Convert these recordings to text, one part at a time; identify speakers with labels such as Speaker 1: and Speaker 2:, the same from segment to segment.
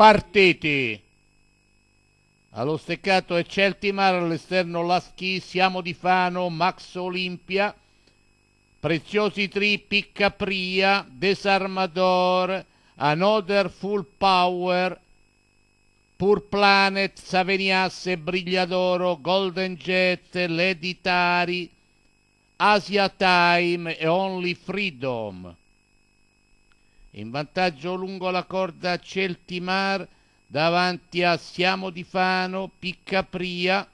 Speaker 1: partiti. Allo steccato è Celtimar, all'esterno Laschi, Siamo di Fano, Max Olimpia, Preziosi Tri, Capria, Desarmador, Another Full Power, Pur Planet, Saveniasse, Brigliadoro, Golden Jet, Lady Tari, Asia Time e Only Freedom in vantaggio lungo la corda Celtimar davanti a Siamo di Fano, Piccapria,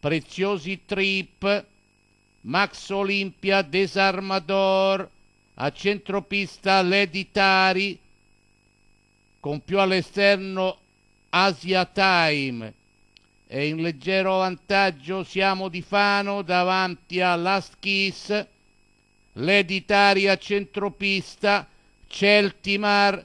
Speaker 1: Preziosi Trip, Max Olimpia, Desarmador, a centropista Leditari, con più all'esterno Asia Time e in leggero vantaggio Siamo di Fano davanti a Last Kiss, Leditari a centropista, Celtimar,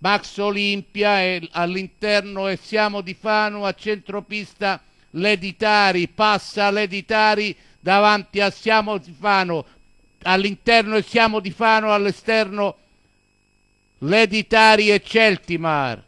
Speaker 1: Max Olimpia e all'interno e siamo di Fano a centropista Leditari, passa Leditari davanti a Siamo di Fano, all'interno e Siamo di Fano, all'esterno Leditari e Celtimar.